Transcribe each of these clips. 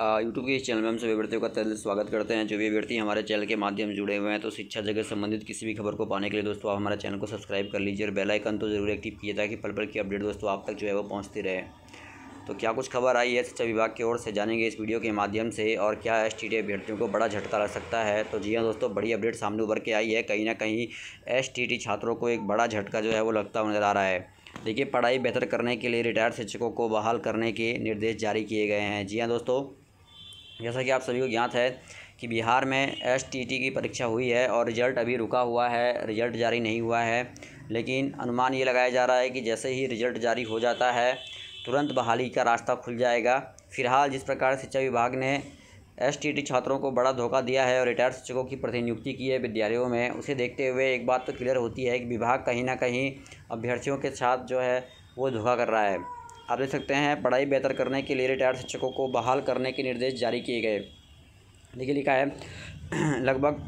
YouTube के इस channel में हम सभी व्यक्तियों का तहल स्वागत करते हैं जो भी व्यक्ति हमारे चैनल के माध्यम से जुड़े हुए हैं तो शिक्षा जगत संबंधित किसी भी खबर को पाने के लिए दोस्तों आप हमारे चैनल को सब्सक्राइब कर लीजिए और बेलाइकन तो जरूर एक्टिव किए ताकि पल पल की अपडेट दोस्तों आप तक जो है वो पहुँचती रहे तो क्या कुछ खबर आई है शिक्षा विभाग की ओर से जानेंगे इस वीडियो के माध्यम से और क्या एस टी टी अभ्यर्थियों को बड़ा झटका लग सकता है तो जी हाँ दोस्तों बड़ी अपडेट सामने उभर के आई है कहीं ना कहीं एस टी टी छात्रों को एक बड़ा झटका जो है वो लगता नज़र आ रहा है देखिए पढ़ाई बेहतर करने के लिए रिटायर्ड शिक्षकों को बहाल करने के निर्देश जारी किए गए हैं जी हाँ दोस्तों जैसा कि आप सभी को ज्ञात है कि बिहार में एस की परीक्षा हुई है और रिज़ल्ट अभी रुका हुआ है रिज़ल्ट जारी नहीं हुआ है लेकिन अनुमान ये लगाया जा रहा है कि जैसे ही रिज़ल्ट जारी हो जाता है तुरंत बहाली का रास्ता खुल जाएगा फिलहाल जिस प्रकार शिक्षा विभाग ने एस छात्रों को बड़ा धोखा दिया है और रिटायर्ड शिक्षकों की प्रतिनियुक्ति की है विद्यालयों में उसे देखते हुए एक बात तो क्लियर होती है कि विभाग कहीं ना कहीं अभ्यर्थियों के साथ जो है वो धोखा कर रहा है आप देख सकते हैं पढ़ाई बेहतर करने के लिए रिटायर्ड शिक्षकों को बहाल करने के निर्देश जारी किए गए देखिए लिखा है लगभग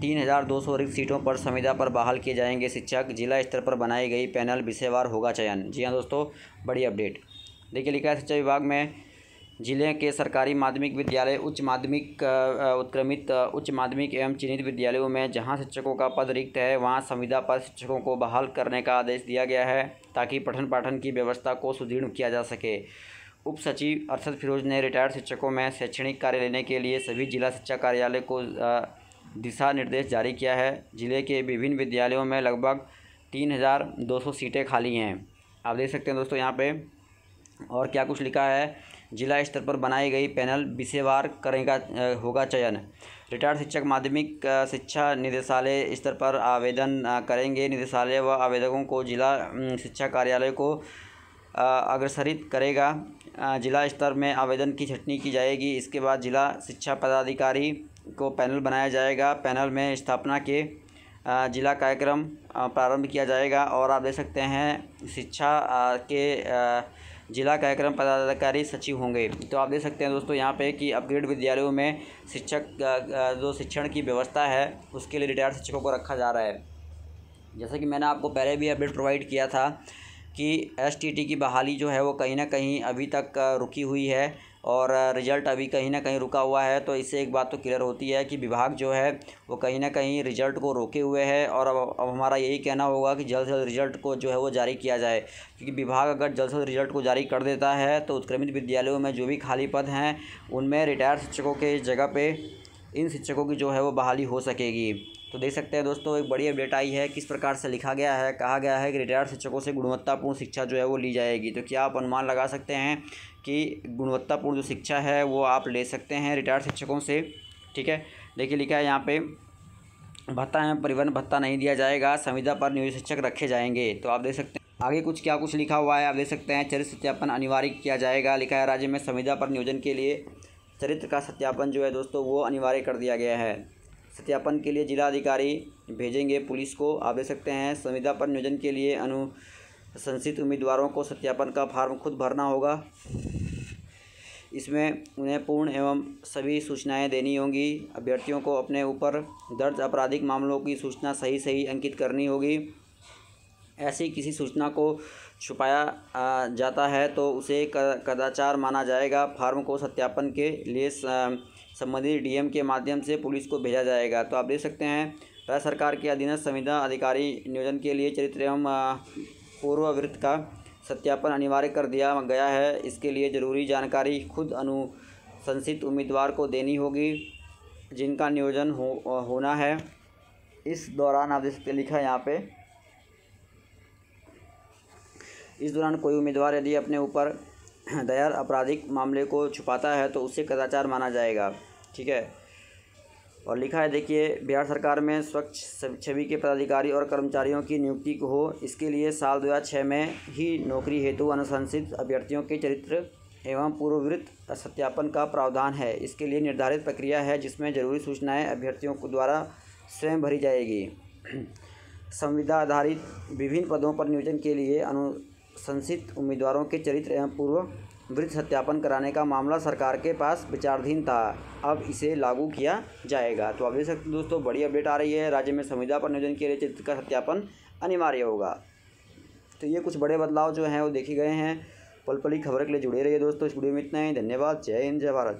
तीन हज़ार दो सौ रिक्त सीटों पर संविदा पर बहाल किए जाएंगे शिक्षक जिला स्तर पर बनाई गई पैनल विषयवार होगा चयन जी हाँ दोस्तों बड़ी अपडेट देखिए लिखा है शिक्षा विभाग में ज़िले के सरकारी माध्यमिक विद्यालय उच्च माध्यमिक उत्क्रमित उच्च माध्यमिक एवं चिन्हित विद्यालयों में जहां शिक्षकों का पद रिक्त है वहां संविदा पर शिक्षकों को बहाल करने का आदेश दिया गया है ताकि पठन पाठन की व्यवस्था को सुदृढ़ किया जा सके उप सचिव अरशद फिरोज ने रिटायर्ड शिक्षकों में शैक्षणिक कार्य लेने के लिए सभी जिला शिक्षा कार्यालय को दिशा निर्देश जारी किया है जिले के विभिन्न विद्यालयों में लगभग तीन हज़ार दो सौ सीटें खाली हैं आप देख सकते हैं दोस्तों यहाँ पर और क्या कुछ लिखा है जिला स्तर पर बनाई गई पैनल विषयवार करेगा होगा चयन रिटायर्ड शिक्षक माध्यमिक शिक्षा निदेशालय स्तर पर आवेदन करेंगे निदेशालय व आवेदकों को जिला शिक्षा कार्यालय को अग्रसरित करेगा जिला स्तर में आवेदन की छटनी की जाएगी इसके बाद जिला शिक्षा पदाधिकारी को पैनल बनाया जाएगा पैनल में स्थापना के जिला कार्यक्रम प्रारंभ किया जाएगा और आप देख सकते हैं शिक्षा के जिला कार्यक्रम पदाधिकारी सचिव होंगे तो आप देख सकते हैं दोस्तों यहाँ पे कि अपग्रेड विद्यालयों में शिक्षक जो शिक्षण की व्यवस्था है उसके लिए रिटायर्ड शिक्षकों को रखा जा रहा है जैसा कि मैंने आपको पहले भी अपडेट प्रोवाइड किया था कि एस की बहाली जो है वो कहीं ना कहीं अभी तक रुकी हुई है और रिजल्ट अभी कहीं ना कहीं रुका हुआ है तो इससे एक बात तो क्लियर होती है कि विभाग जो है वो कहीं ना कहीं रिजल्ट को रोके हुए है और अब अब हमारा यही कहना होगा कि जल्द से जल्द रिजल्ट को जो है वो जारी किया जाए क्योंकि विभाग अगर जल्द से जल्द रिजल्ट को जारी कर देता है तो उत्क्रमित विद्यालयों में जो भी खाली पद हैं उनमें रिटायर शिक्षकों के जगह पर इन शिक्षकों की जो है वो बहाली हो सकेगी तो देख सकते हैं दोस्तों एक बड़ी अपडेट आई है किस प्रकार से लिखा गया है कहा गया है कि रिटायर्ड शिक्षकों से गुणवत्तापूर्ण शिक्षा जो है वो ली जाएगी तो क्या आप अनुमान लगा सकते हैं कि गुणवत्तापूर्ण जो शिक्षा है वो आप ले सकते हैं रिटायर्ड शिक्षकों से ठीक है देखिए लिखा है यहाँ पर भत्ता है परिवहन भत्ता नहीं दिया जाएगा संविदा पर नियोजित शिक्षक रखे जाएंगे तो आप देख सकते हैं आगे कुछ क्या कुछ लिखा हुआ है आप देख सकते हैं चरित्र सत्यापन अनिवार्य किया जाएगा लिखा है राज्य में संविदा पर नियोजन के लिए चरित्र का सत्यापन जो है दोस्तों वो अनिवार्य कर दिया गया है सत्यापन के लिए जिलाधिकारी भेजेंगे पुलिस को आप देख सकते हैं संविदा पर नियोजन के लिए अनुशंसित उम्मीदवारों को सत्यापन का फार्म खुद भरना होगा इसमें उन्हें पूर्ण एवं सभी सूचनाएं देनी होंगी अभ्यर्थियों को अपने ऊपर दर्ज आपराधिक मामलों की सूचना सही सही अंकित करनी होगी ऐसी किसी सूचना को छुपाया जाता है तो उसे कदाचार माना जाएगा फार्म को सत्यापन के लिए संबंधित डीएम के माध्यम से पुलिस को भेजा जाएगा तो आप देख सकते हैं राज्य सरकार के अधीनस्थ संविधान अधिकारी नियोजन के लिए चरित्र एवं पूर्ववृत्त का सत्यापन अनिवार्य कर दिया गया है इसके लिए जरूरी जानकारी खुद अनुशंसित उम्मीदवार को देनी होगी जिनका नियोजन हो होना है इस दौरान आप देख सकते लिखा है यहाँ पर इस दौरान कोई उम्मीदवार यदि अपने ऊपर दायर आपराधिक मामले को छुपाता है तो उसे कदाचार माना जाएगा ठीक है और लिखा है देखिए बिहार सरकार में स्वच्छ छवि के पदाधिकारी और कर्मचारियों की नियुक्ति हो इसके लिए साल दो हज़ार छः में ही नौकरी हेतु अनुशंसित अभ्यर्थियों के चरित्र एवं पूर्ववृत्त सत्यापन का प्रावधान है इसके लिए निर्धारित प्रक्रिया है जिसमें जरूरी सूचनाएं अभ्यर्थियों को द्वारा स्वयं भरी जाएगी संविदा आधारित विभिन्न पदों पर नियोजन के लिए अनु संसित उम्मीदवारों के चरित्र एवं पूर्व वृत्त सत्यापन कराने का मामला सरकार के पास विचाराधीन था अब इसे लागू किया जाएगा तो आप देख सकते दोस्तों बड़ी अपडेट आ रही है राज्य में संविदा पर नियोजन के लिए चरित्र का सत्यापन अनिवार्य होगा तो ये कुछ बड़े बदलाव जो हैं वो देखे गए हैं पल पली खबर के लिए जुड़े रहिए दोस्तों इस वीडियो में इतना ही धन्यवाद जय हिंद जय भारत